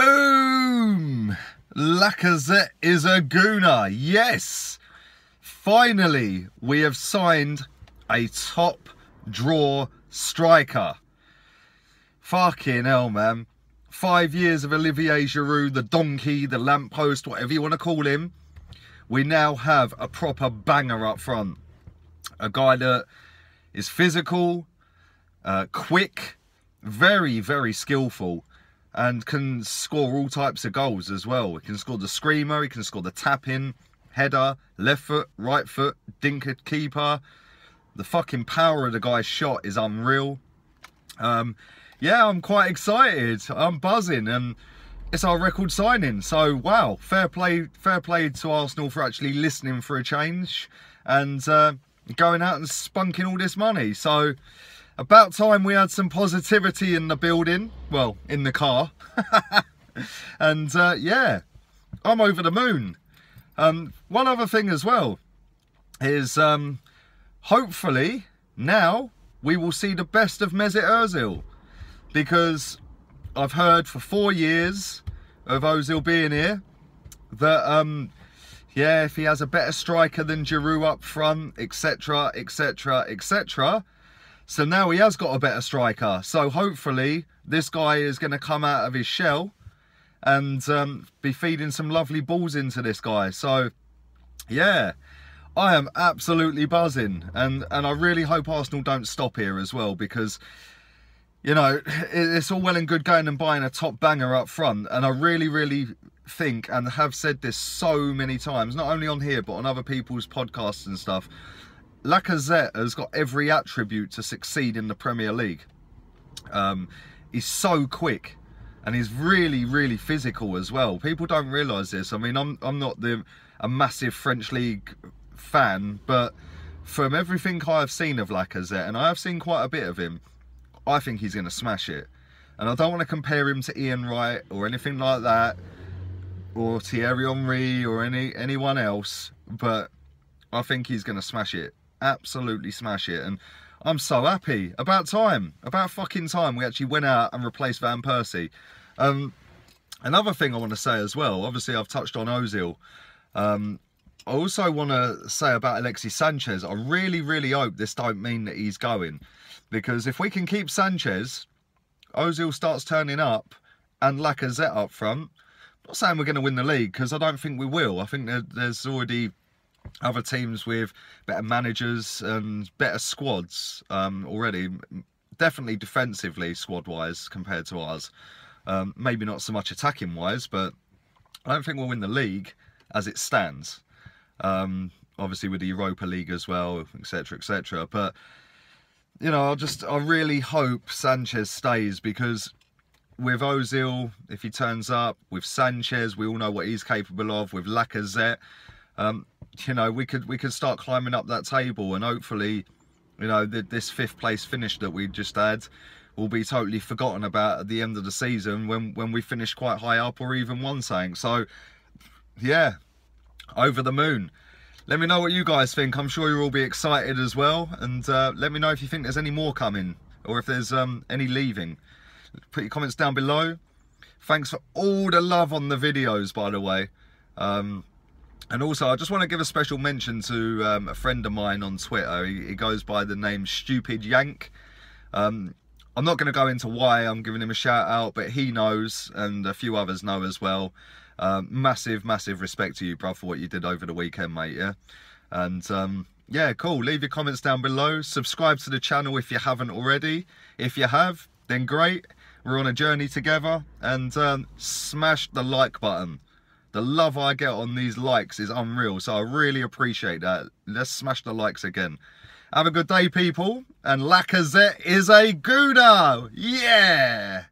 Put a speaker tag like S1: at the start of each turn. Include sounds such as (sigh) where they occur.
S1: Boom! Lacazette is a gooner. Yes! Finally, we have signed a top draw striker. Fucking hell, man. Five years of Olivier Giroud, the donkey, the lamppost, whatever you want to call him. We now have a proper banger up front. A guy that is physical, uh, quick, very, very skillful, and can score all types of goals as well. He can score the screamer, he can score the tap in, header, left foot, right foot, dinker keeper. The fucking power of the guy's shot is unreal. Um, yeah, I'm quite excited. I'm buzzing, and it's our record signing. So wow, fair play, fair play to Arsenal for actually listening for a change and uh, going out and spunking all this money. So about time we had some positivity in the building, well, in the car. (laughs) and uh, yeah, I'm over the moon. Um, one other thing as well is um, hopefully now we will see the best of Mesut Ozil because I've heard for four years of Ozil being here that um, yeah, if he has a better striker than Giroud up front, etc., etc., etc., so now he has got a better striker. So hopefully this guy is going to come out of his shell and um, be feeding some lovely balls into this guy. So yeah, I am absolutely buzzing. And, and I really hope Arsenal don't stop here as well because, you know, (sighs) it's all well and good going and buying a top banger up front. And I really, really think and have said this so many times, not only on here, but on other people's podcasts and stuff Lacazette has got every attribute to succeed in the Premier League. Um, he's so quick and he's really, really physical as well. People don't realise this. I mean, I'm, I'm not the, a massive French league fan, but from everything I've seen of Lacazette, and I have seen quite a bit of him, I think he's going to smash it. And I don't want to compare him to Ian Wright or anything like that, or Thierry Henry or any anyone else, but I think he's going to smash it absolutely smash it. And I'm so happy. About time. About fucking time we actually went out and replaced Van Persie. Um, another thing I want to say as well, obviously I've touched on Ozil. Um, I also want to say about Alexis Sanchez, I really, really hope this don't mean that he's going. Because if we can keep Sanchez, Ozil starts turning up and Lacazette up front. I'm not saying we're going to win the league because I don't think we will. I think there's already other teams with better managers and better squads um, already, definitely defensively squad wise compared to ours. Um, maybe not so much attacking wise, but I don't think we'll win the league as it stands. Um, obviously, with the Europa League as well, etc., etc. But you know, I just I really hope Sanchez stays because with Ozil, if he turns up, with Sanchez, we all know what he's capable of. With Lacazette, um, you know, we could we could start climbing up that table, and hopefully, you know, the, this fifth place finish that we just had will be totally forgotten about at the end of the season when when we finish quite high up or even one saying. So, yeah, over the moon. Let me know what you guys think. I'm sure you'll all be excited as well, and uh, let me know if you think there's any more coming or if there's um, any leaving. Put your comments down below. Thanks for all the love on the videos, by the way. Um, and also, I just want to give a special mention to um, a friend of mine on Twitter. He, he goes by the name Stupid Yank. Um, I'm not going to go into why I'm giving him a shout out, but he knows, and a few others know as well. Um, massive, massive respect to you, bruv, for what you did over the weekend, mate. Yeah, and um, yeah, cool. Leave your comments down below. Subscribe to the channel if you haven't already. If you have, then great. We're on a journey together, and um, smash the like button. The love I get on these likes is unreal, so I really appreciate that. Let's smash the likes again. Have a good day, people, and Lacazette is a Gouda! Yeah!